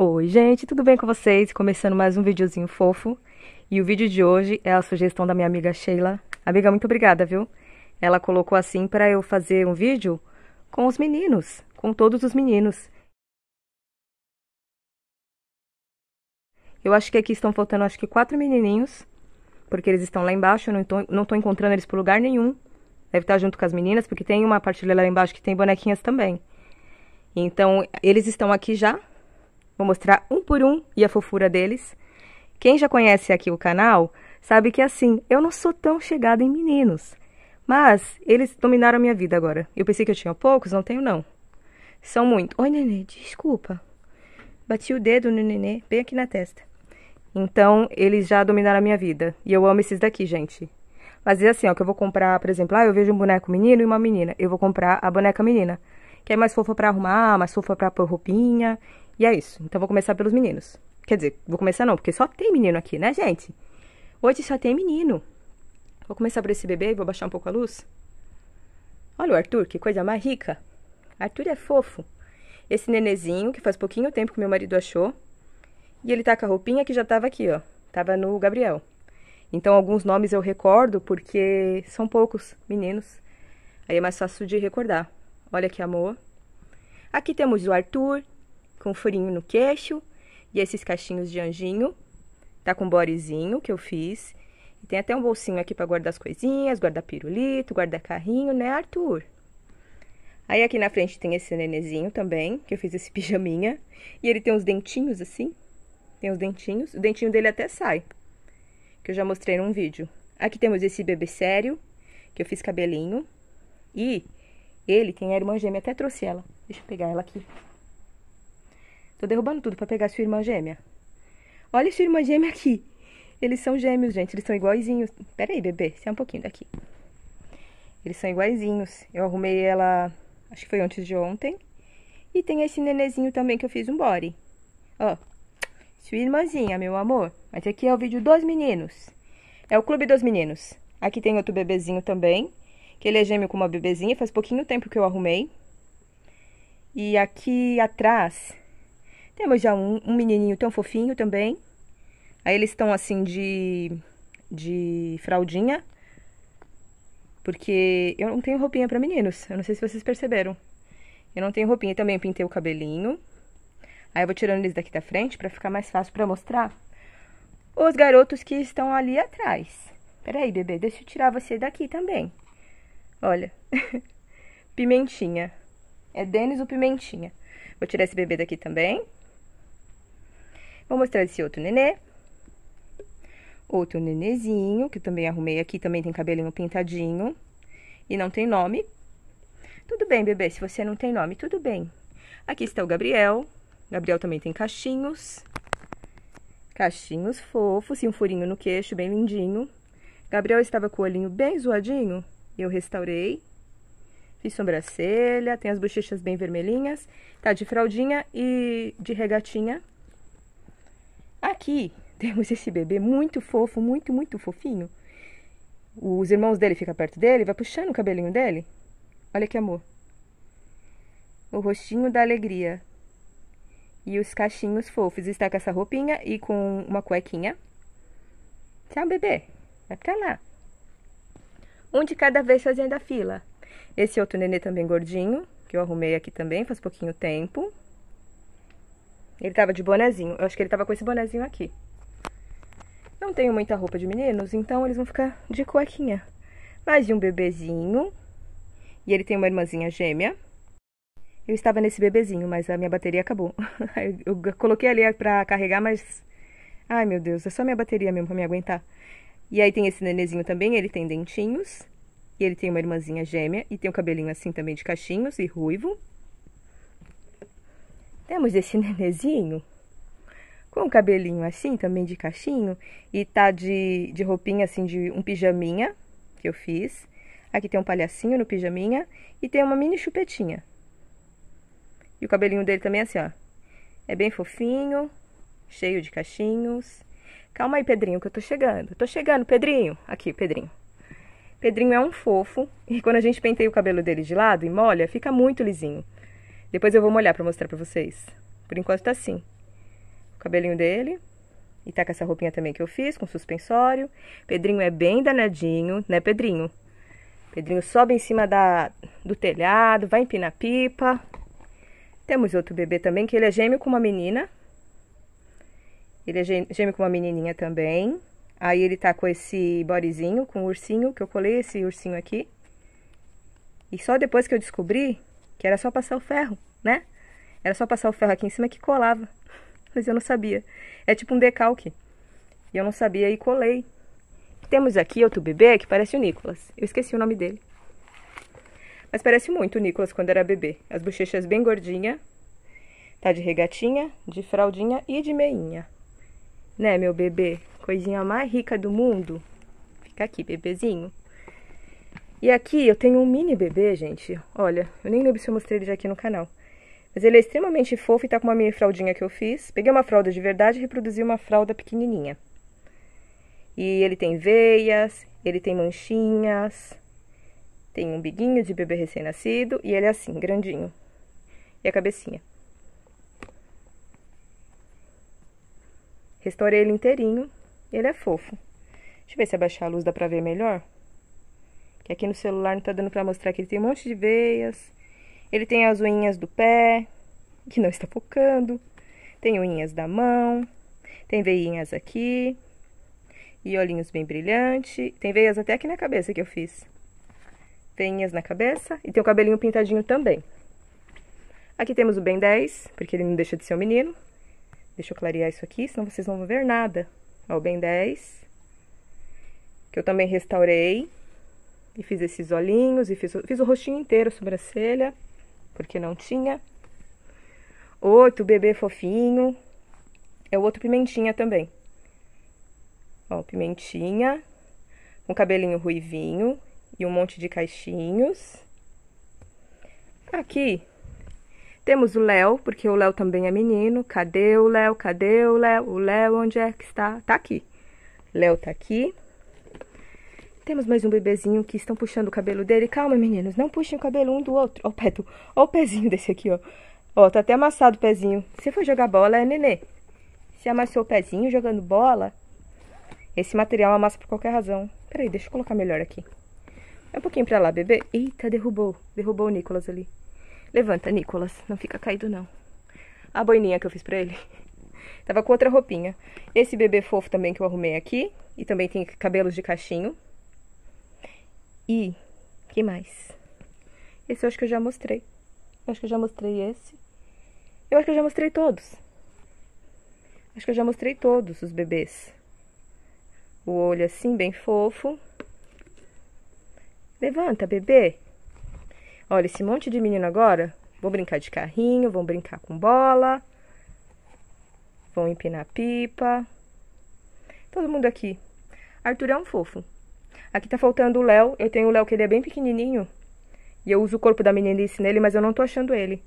Oi, gente, tudo bem com vocês? Começando mais um videozinho fofo. E o vídeo de hoje é a sugestão da minha amiga Sheila. Amiga, muito obrigada, viu? Ela colocou assim para eu fazer um vídeo com os meninos, com todos os meninos. Eu acho que aqui estão faltando acho que quatro menininhos, porque eles estão lá embaixo, eu não estou não tô encontrando eles por lugar nenhum. Deve estar tá junto com as meninas, porque tem uma partilha lá embaixo que tem bonequinhas também. Então, eles estão aqui já, Vou mostrar um por um e a fofura deles. Quem já conhece aqui o canal sabe que assim, eu não sou tão chegada em meninos. Mas eles dominaram a minha vida agora. Eu pensei que eu tinha poucos, não tenho não. São muito. Oi, nenê, desculpa. Bati o dedo no nenê, bem aqui na testa. Então, eles já dominaram a minha vida. E eu amo esses daqui, gente. Mas é assim, ó, que eu vou comprar, por exemplo, ah, eu vejo um boneco menino e uma menina. Eu vou comprar a boneca menina. Que é mais fofa para arrumar, mais fofa para pôr roupinha. E é isso. Então vou começar pelos meninos. Quer dizer, vou começar não, porque só tem menino aqui, né, gente? Hoje só tem menino. Vou começar por esse bebê e vou baixar um pouco a luz. Olha o Arthur, que coisa mais rica. Arthur é fofo. Esse nenezinho, que faz pouquinho tempo que meu marido achou. E ele tá com a roupinha que já tava aqui, ó. Tava no Gabriel. Então, alguns nomes eu recordo porque são poucos meninos. Aí é mais fácil de recordar. Olha que amor. Aqui temos o Arthur, com um furinho no queixo e esses cachinhos de anjinho. Tá com borezinho que eu fiz. E tem até um bolsinho aqui para guardar as coisinhas, guardar pirulito, guardar carrinho, né, Arthur? Aí aqui na frente tem esse nenezinho também, que eu fiz esse pijaminha. E ele tem uns dentinhos assim. Tem uns dentinhos. O dentinho dele até sai. Que eu já mostrei num vídeo. Aqui temos esse bebê sério, que eu fiz cabelinho. E ele tem a irmã gêmea, até trouxe ela. Deixa eu pegar ela aqui. Tô derrubando tudo para pegar sua irmã gêmea. Olha sua irmã gêmea aqui. Eles são gêmeos, gente. Eles são iguaizinhos. Pera aí, bebê. Sai um pouquinho daqui. Eles são iguaizinhos. Eu arrumei ela, acho que foi antes de ontem. E tem esse nenezinho também que eu fiz um body. Ó. Sua irmãzinha, meu amor. Mas aqui é o vídeo dos meninos. É o clube dos meninos. Aqui tem outro bebezinho também. Que ele é gêmeo com uma bebezinha. Faz pouquinho tempo que eu arrumei. E aqui atrás temos já um, um menininho tão fofinho também. Aí eles estão assim de, de fraldinha. Porque eu não tenho roupinha para meninos. Eu não sei se vocês perceberam. Eu não tenho roupinha. Também pintei o cabelinho. Aí eu vou tirando eles daqui da frente para ficar mais fácil para mostrar os garotos que estão ali atrás. Peraí, bebê, deixa eu tirar você daqui também. Olha. Pimentinha. É Denis o Pimentinha. Vou tirar esse bebê daqui também. Vou mostrar esse outro nenê. Outro nenezinho, que também arrumei aqui, também tem cabelinho pintadinho. E não tem nome. Tudo bem, bebê, se você não tem nome, tudo bem. Aqui está o Gabriel. Gabriel também tem cachinhos. Cachinhos fofos e um furinho no queixo, bem lindinho. Gabriel estava com o olhinho bem zoadinho. Eu restaurei. Fiz sobrancelha, tem as bochechas bem vermelhinhas. Tá de fraldinha e de regatinha aqui temos esse bebê muito fofo, muito, muito fofinho. Os irmãos dele ficam perto dele, vai puxando o cabelinho dele. Olha que amor. O rostinho da alegria. E os cachinhos fofos. Está com essa roupinha e com uma cuequinha. Tchau, bebê. Vai pra lá. Um de cada vez fazendo a fila. Esse outro nenê também gordinho, que eu arrumei aqui também faz pouquinho tempo. Ele tava de bonezinho. Eu acho que ele tava com esse bonezinho aqui. Não tenho muita roupa de meninos, então eles vão ficar de cuequinha. Mais um bebezinho. E ele tem uma irmãzinha gêmea. Eu estava nesse bebezinho, mas a minha bateria acabou. Eu coloquei ali pra carregar, mas... Ai, meu Deus, é só minha bateria mesmo pra me aguentar. E aí tem esse nenenzinho também, ele tem dentinhos. E ele tem uma irmãzinha gêmea. E tem o um cabelinho assim também de cachinhos e ruivo. Temos esse nenezinho com o cabelinho assim, também de cachinho, e tá de, de roupinha assim, de um pijaminha que eu fiz. Aqui tem um palhacinho no pijaminha e tem uma mini chupetinha. E o cabelinho dele também é assim, ó. É bem fofinho, cheio de cachinhos. Calma aí, Pedrinho, que eu tô chegando. Tô chegando, Pedrinho. Aqui, Pedrinho. Pedrinho é um fofo e quando a gente penteia o cabelo dele de lado e molha, fica muito lisinho. Depois eu vou molhar pra mostrar pra vocês. Por enquanto tá assim. O cabelinho dele. E tá com essa roupinha também que eu fiz, com suspensório. Pedrinho é bem danadinho, né, Pedrinho? Pedrinho sobe em cima da, do telhado, vai empinar pipa. Temos outro bebê também, que ele é gêmeo com uma menina. Ele é gêmeo com uma menininha também. Aí ele tá com esse bodyzinho, com o ursinho, que eu colei esse ursinho aqui. E só depois que eu descobri que era só passar o ferro, né? Era só passar o ferro aqui em cima que colava. Mas eu não sabia. É tipo um decalque. E eu não sabia e colei. Temos aqui outro bebê que parece o Nicolas. Eu esqueci o nome dele. Mas parece muito o Nicolas quando era bebê. As bochechas bem gordinha. Tá de regatinha, de fraldinha e de meinha. Né, meu bebê? Coisinha mais rica do mundo. Fica aqui, bebezinho. E aqui eu tenho um mini bebê, gente. Olha, eu nem lembro se eu mostrei ele já aqui no canal. Mas ele é extremamente fofo e tá com uma mini fraldinha que eu fiz. Peguei uma fralda de verdade e reproduzi uma fralda pequenininha. E ele tem veias, ele tem manchinhas, tem um biguinho de bebê recém-nascido e ele é assim, grandinho. E a cabecinha. Restaurei ele inteirinho, ele é fofo. Deixa eu ver se abaixar a luz dá pra ver melhor que aqui no celular não tá dando pra mostrar que ele tem um monte de veias. Ele tem as unhas do pé, que não está focando. Tem unhas da mão, tem veinhas aqui, e olhinhos bem brilhante. Tem veias até aqui na cabeça que eu fiz. Veinhas na cabeça e tem o cabelinho pintadinho também. Aqui temos o Ben 10, porque ele não deixa de ser um menino. Deixa eu clarear isso aqui, senão vocês não vão ver nada. Ó, o Ben 10, que eu também restaurei. E fiz esses olhinhos, e fiz, fiz o rostinho inteiro, sobrancelha, porque não tinha. Oito, bebê fofinho. É o outro pimentinha também. Ó, pimentinha. Um cabelinho ruivinho. E um monte de caixinhos. Aqui temos o Léo, porque o Léo também é menino. Cadê o Léo? Cadê o Léo? O Léo, onde é que está? Tá aqui. Léo tá aqui. Temos mais um bebezinho que estão puxando o cabelo dele. Calma, meninos, não puxem o cabelo um do outro. Ó o pé do... Ó o pezinho desse aqui, ó. Ó, tá até amassado o pezinho. Se for jogar bola, é nenê. Se amassou o pezinho jogando bola, esse material amassa por qualquer razão. Peraí, deixa eu colocar melhor aqui. É um pouquinho pra lá, bebê. Eita, derrubou. Derrubou o Nicolas ali. Levanta, Nicolas. Não fica caído, não. A boininha que eu fiz pra ele. Tava com outra roupinha. Esse bebê fofo também que eu arrumei aqui. E também tem cabelos de cachinho. E que mais? Esse eu acho que eu já mostrei. Eu acho que eu já mostrei esse. Eu acho que eu já mostrei todos. Acho que eu já mostrei todos os bebês. O olho assim, bem fofo. Levanta, bebê. Olha, esse monte de menino agora vão brincar de carrinho, vão brincar com bola, vão empinar pipa. Todo mundo aqui. Arthur é um fofo. Aqui tá faltando o Léo. Eu tenho o Léo que ele é bem pequenininho. E eu uso o corpo da meninice nele, mas eu não tô achando ele.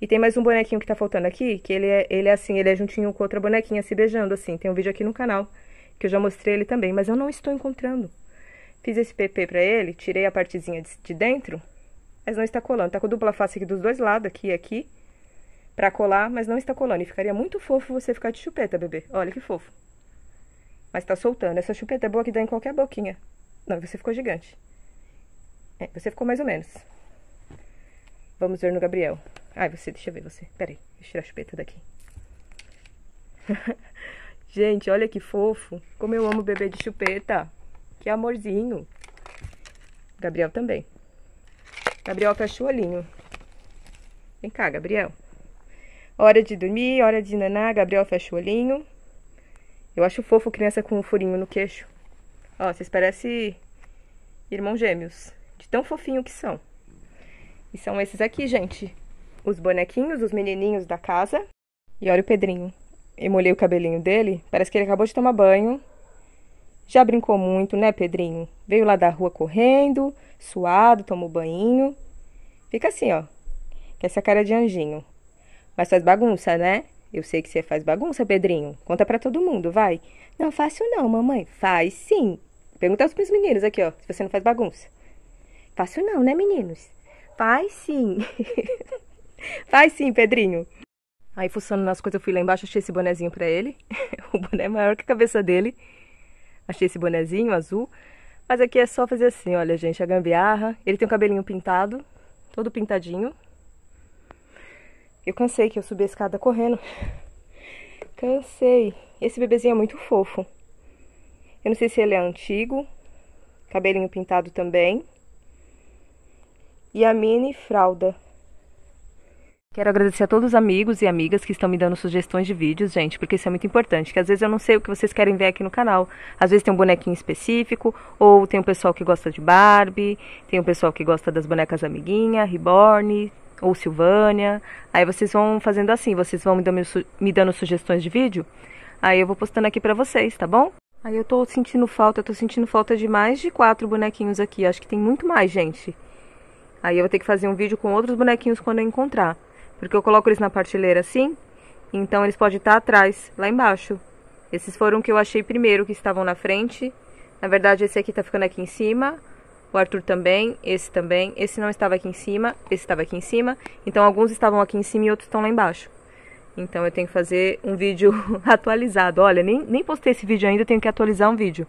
E tem mais um bonequinho que tá faltando aqui, que ele é, ele é assim, ele é juntinho com outra bonequinha se beijando, assim. Tem um vídeo aqui no canal, que eu já mostrei ele também, mas eu não estou encontrando. Fiz esse PP pra ele, tirei a partezinha de, de dentro, mas não está colando. Tá com dupla face aqui dos dois lados, aqui e aqui, pra colar, mas não está colando. E ficaria muito fofo você ficar de chupeta, bebê. Olha que fofo. Mas tá soltando. Essa chupeta é boa que dá em qualquer boquinha. Não, você ficou gigante. É, você ficou mais ou menos. Vamos ver no Gabriel. Ai, você, deixa eu ver você. Peraí, deixa eu tirar a chupeta daqui. Gente, olha que fofo. Como eu amo bebê de chupeta. Que amorzinho. Gabriel também. Gabriel fecha o olhinho. Vem cá, Gabriel. Hora de dormir, hora de naná. Gabriel fecha o olhinho. Eu acho fofo criança com um furinho no queixo. Ó, vocês parecem irmãos gêmeos, de tão fofinho que são. E são esses aqui, gente. Os bonequinhos, os menininhos da casa. E olha o Pedrinho. Eu molhei o cabelinho dele, parece que ele acabou de tomar banho. Já brincou muito, né, Pedrinho? Veio lá da rua correndo, suado, tomou banho. Fica assim, ó, com essa cara de anjinho. Mas faz bagunça, né? Eu sei que você faz bagunça, Pedrinho. Conta para todo mundo, vai. Não faço não, mamãe. Faz sim. Pergunta para os meninos aqui, ó, se você não faz bagunça. Fácil não, né, meninos? Faz sim. faz sim, Pedrinho. Aí, fuçando nas coisas, eu fui lá embaixo, achei esse bonezinho para ele. o boné é maior que a cabeça dele. Achei esse bonezinho azul. Mas aqui é só fazer assim, olha, gente, a gambiarra. Ele tem o cabelinho pintado, todo pintadinho. Eu cansei que eu subi a escada correndo. Cansei. Esse bebezinho é muito fofo. Eu não sei se ele é antigo. Cabelinho pintado também. E a mini fralda. Quero agradecer a todos os amigos e amigas que estão me dando sugestões de vídeos, gente, porque isso é muito importante, que às vezes eu não sei o que vocês querem ver aqui no canal. Às vezes tem um bonequinho específico, ou tem um pessoal que gosta de Barbie, tem um pessoal que gosta das bonecas amiguinha, Reborn, ou Silvânia. Aí vocês vão fazendo assim, vocês vão me dando, me dando sugestões de vídeo, aí eu vou postando aqui pra vocês, tá bom? Aí eu tô sentindo falta, eu tô sentindo falta de mais de quatro bonequinhos aqui. Acho que tem muito mais, gente. Aí eu vou ter que fazer um vídeo com outros bonequinhos quando eu encontrar. Porque eu coloco eles na prateleira assim, então eles podem estar atrás, lá embaixo. Esses foram que eu achei primeiro, que estavam na frente. Na verdade, esse aqui tá ficando aqui em cima. O Arthur também, esse também. Esse não estava aqui em cima, esse estava aqui em cima. Então, alguns estavam aqui em cima e outros estão lá embaixo. Então eu tenho que fazer um vídeo atualizado. Olha, nem, nem postei esse vídeo ainda, tenho que atualizar um vídeo.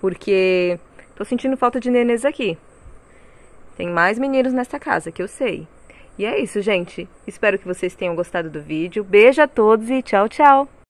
Porque tô sentindo falta de nenês aqui. Tem mais meninos nesta casa, que eu sei. E é isso, gente. Espero que vocês tenham gostado do vídeo. Beijo a todos e tchau, tchau!